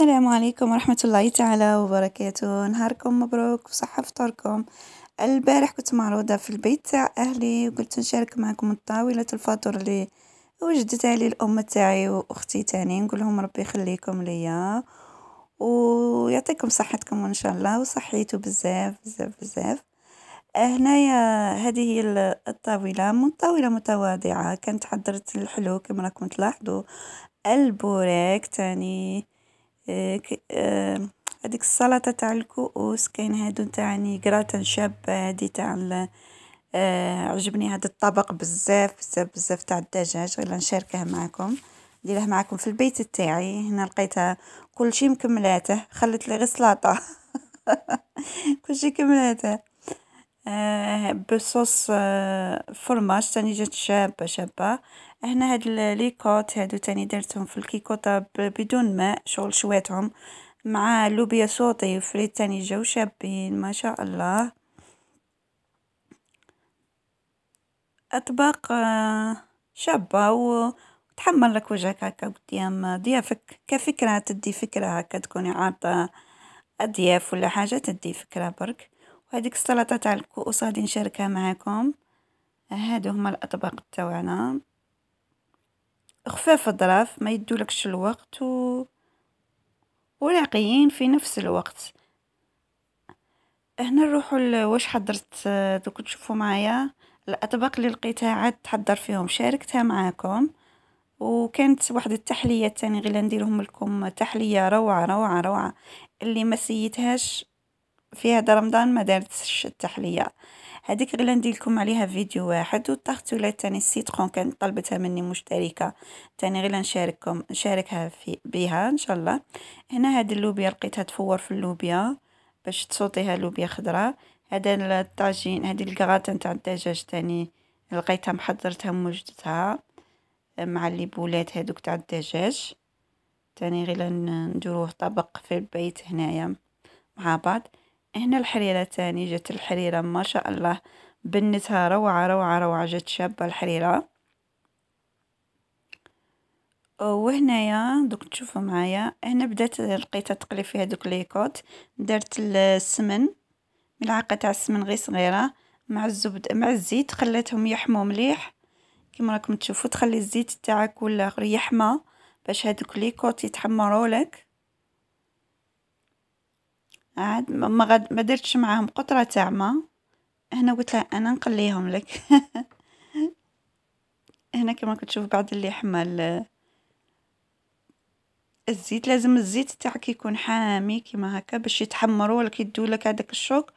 السلام عليكم ورحمة الله تعالى وبركاته نهاركم مبروك وصحة فطوركم البارح كنت معروضة في البيت تاع أهلي وقلت نشارك معكم طاولة الفطور اللي وجدتها لي الأم تاعي وأختي تاني نقول لهم ربي يخليكم ليا ويعطيكم صحتكم إن شاء الله وصحيتوا بزاف بزاف بزاف آه، هنايا هذه هي الطاولة من طاولة متواضعة كانت حضرت الحلو كما راكم تلاحظوا البوراك تاني آه، آه، هذيك السلطه تاع الكؤوس كاين هادو تاع نيغراتان شابه هادي تاع آه، عجبني هذا الطبق بزاف بزاف بزاف تاع الدجاج غير نشاركه معكم نديره معكم في البيت تاعي هنا لقيتها كلشي مكملاته خلت لي غير سلاطه كلشي كملاته آه بصوص آه فرماج تاني جات شابه شابه هنا هاد ليكوت هادو تاني درتهم في الكيكوطة بدون ماء شغل شويتهم مع لوبيا صوتي وفريت تاني جو شابين ما شاء الله اطباق آه، شابة وتحمل لك وجهك هكا قدام ضيافك كفكرة تدي فكرة هكا تكوني عارضة أضياف ولا حاجة تدي فكرة برك وهذيك السلطة تاع الكؤوس غادي نشاركها معاكم هادو هما الأطباق تاعنا خفاف الظراف ما يدولكش الوقت و... وراقيين في نفس الوقت هنا نروحوا لواش حضرت دوك تشوفوا معايا الاطباق اللي لقيتها عاد تحضر فيهم شاركتها معاكم وكانت واحد التحليه تاني غير نديرهم لكم تحليه روعه روعه روعه اللي ما سيتهاش في هذا رمضان ما دارتش التحليه هذيك غير ندير لكم عليها فيديو واحد والتغتولات تاني السيت كانت طلبتها مني مشتركه تاني غير نشارككم نشاركها في بها ان شاء الله هنا هاد اللوبيا لقيتها تفور في اللوبيا باش تصوتيها لوبيا خضراء هذا الطاجين هذه الكغاطه نتاع الدجاج تاني لقيتها محضرتها موجدتها مع بولات هادوك تاع الدجاج تاني غير نديروه طبق في البيت هنايا مع بعض هنا الحريرة تاني جات الحريرة ما شاء الله بنتها روعة روعة روعة جات شابة الحريرة يا دوك تشوفوا معايا هنا بدات لقيتها تقلي فيها دوك ليكوت درت السمن ملعقه تاع السمن غير صغيره مع الزبد مع الزيت خليتهم يحموا مليح كيما راكم تشوفوا تخلي الزيت تاعك ولا يحمى باش هذوك ليكوت يتحمروا لك عاد ما غد ما درتش معاهم قطره تاع ما هنا قلت لها انا نقليهم لك هنا كما كتشوف بعد اللي حمل آه، الزيت لازم الزيت تاعك يكون حامي كما هكا باش يتحمروا ولا يدوا لك هذاك الشوك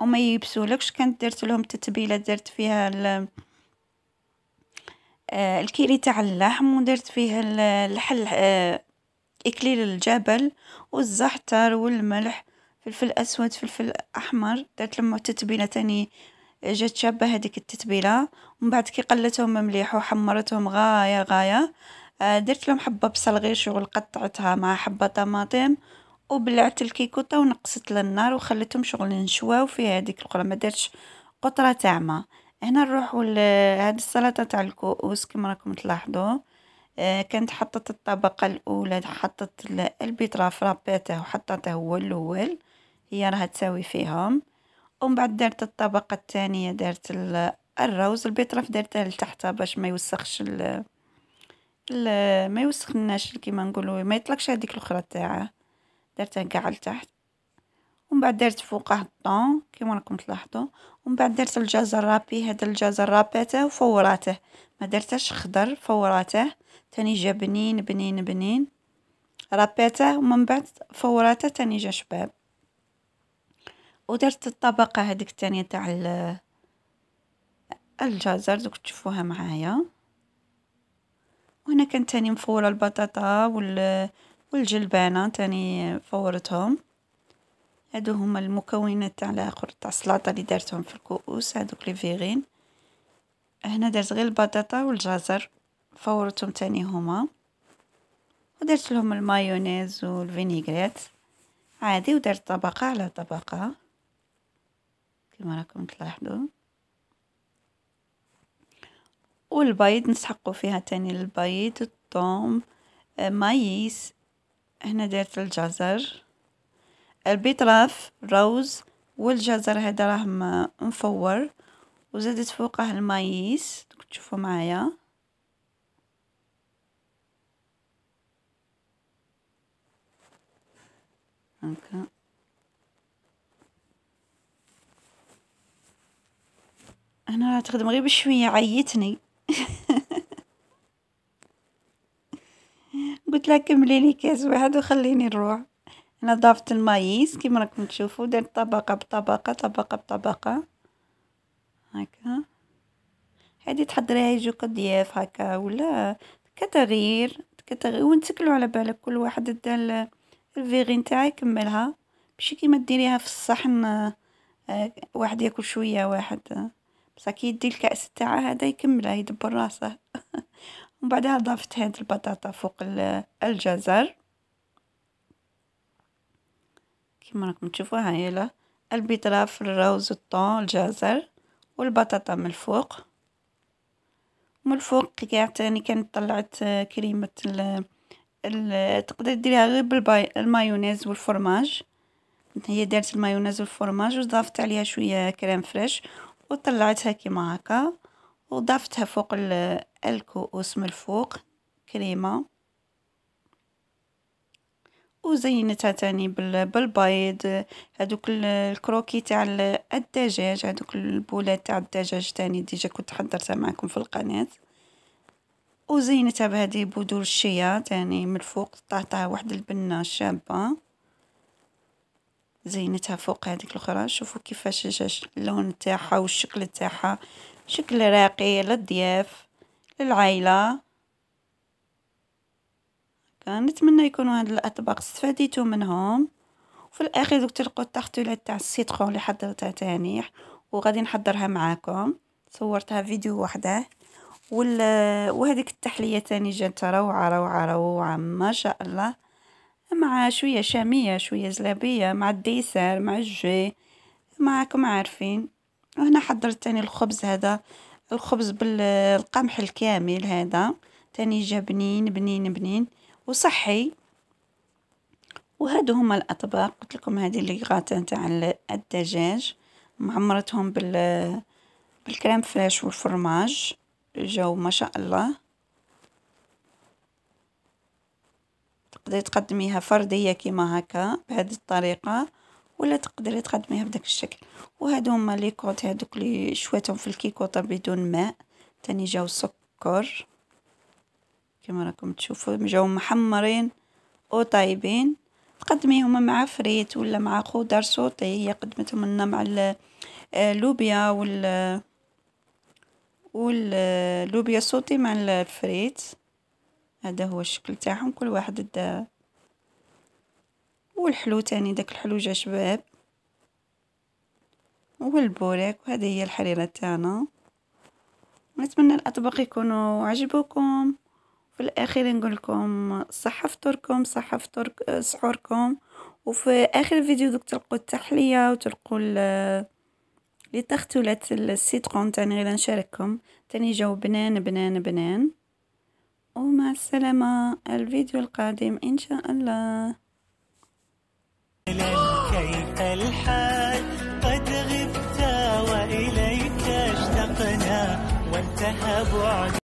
وما يبسولكش كانت درت لهم تتبيله درت فيها آه، الكيري تاع اللحم ودرت فيها الحل آه، اكليل الجبل والزعتر والملح فلفل أسود فلفل أحمر داك لما التتبيلة تاني جات شابة هذيك التتبيلة ومن بعد كي قلتهم مليح وحمرتهم غاية غاية آه، درت لهم حبة بصل غير شغل قطعتها مع حبة طماطم وبلعت الكيكوطة ونقصت للنار وخلتهم شغل نشواو في هذيك القرى ما درتش قطرة تاع ما هنا نروحوا لهاد السلطه تاع الكؤوس كما راكم تلاحظوا آه، كانت حطت الطبقه الاولى حطت البيترا فرابيته وحطته هو الاول هي راها تساوي فيهم ومن بعد درت الطبقة الثانية درت الروز البيطرف درتها لتحت باش ما يوسخش الـ الـ ما يوسخناش كيما نقولوا ما يطلقش هذيك الاخرى تاعه درتها كاع لتحت ومن بعد درت فوقه الطون كيما راكم تلاحظوا ومن بعد درت الجزر رابي هذا الجزر راباته وفوراته ما درتش خضر فوراته تاني جا بنين بنين بنين رابته ومن بعد فوراته تاني جا شباب ودرت الطبقة هذيك الثانية تاع الجزر دوك تشوفوها معايا وهنا كان تاني مفورة البطاطا وال والجلبانة تاني فورتهم هادو هما المكونات تاع الاخر تاع السلطة اللي دارتهم في الكؤوس هادوك لي فيغين هنا درت غير البطاطا والجزر فورتهم تاني هما ودرت لهم المايونيز والفينيغريت عادي ودرت طبقة على طبقة كما راكم تلاحظوا والبيض نسحقوا فيها تاني البيض الطوم آه، مايس هنا دارت الجزر البيتراف روز والجزر هذا راه مفور وزادت فوقه المايس تشوفوا معايا هكا انا تخدم غير بشويه عيتني قلت لها كملي لي كاس واحد وخليني نروح انا ضافت المايس كيما راكم تشوفوا درت طبقه بطبقه طبقه بطبقه هكا هادي تحضريها جوك ضياف هكا ولا كتغيير كتغيير ونتكلوا على بالك كل واحد دا الفيغي نتاعي يكملها ماشي كيما ديريها في الصحن آه، واحد ياكل شويه واحد بصح كي يدي الكأس تاعه هذا يكملها يدبر راسه ومن بعدها ضفت هذه البطاطا فوق الجزر كيما راكم تشوفوا لا البيتراف الروز الطون الجزر والبطاطا من الفوق من الفوق كاع ثاني كانت طلعت آه، كريمه ال تقدر ديريها غير بالمايونيز والفرماج هي دارت المايونيز والفرماج وضافت عليها شويه كريم فريش وطلعتها كيما هكا وضفتها فوق الكؤوس من الفوق كريمة وزينتها تاني بالبيض هذوك الكروكي تاع الدجاج هذوك البولات تاع الدجاج تاني ديجا كنت حضرتها معكم في القناة وزينتها بهذه بذور الشيا تاني من الفوق طاحتها واحد البنة شابة زينتها فوق هذيك الاخرى شوفوا كيفاش اللون تاعها والشكل تاعها شكل راقي للضياف للعائله نتمنى يكونوا هاد الاطباق استفاديتوا منهم وفي الاخير دوك تلقوا التختولات تاع السيترون اللي حضرتها تاني وغادي نحضرها معاكم صورتها فيديو وحده وال وهذيك التحليه تاني جات روعه روعه روعه ما شاء الله مع شوية شامية شوية زلابية مع الديسر مع الجي معاكم عارفين وهنا حضرت تاني الخبز هذا الخبز بالقمح الكامل هذا تاني جا بنين بنين بنين وصحي وهادو هما الاطباق قلت لكم هذه اللي غاتا تاع الدجاج معمرتهم بال بالكريم فلاش والفرماج جاو ما شاء الله تقدري تقدميها فرديه كيما هكا بهذه الطريقه ولا تقدري تقدميها بداك الشكل وهادو هما لي كوط هادوك لي شويتهم في الكيكوطه بدون ماء تاني جاو سكر كما راكم تشوفوا جاو محمرين وطايبين تقدميهم مع فريت ولا مع خضر صوتي هي قدمتهم لنا مع اللوبيا آه، وال واللوبيا آه، صوتي مع الفريت هذا هو الشكل تاعهم كل واحد دا والحلو تاني داك الحلو جا شباب والبوريك وهذه هي الحريرة تاعنا نتمنى الاطباق يكونوا عجبوكم في الاخير نقول لكم صحة فطوركم صحة فطور سحوركم وفي اخر الفيديو دوك تلقوا التحلية وتلقوا لي تختولات السيترون تاني غير نشارككم تاني جاو بنان بنان بنان ومع السلامة الفيديو القادم إن شاء الله كيف الحال قد غبت وإليك اشتقنا وانتهى بعد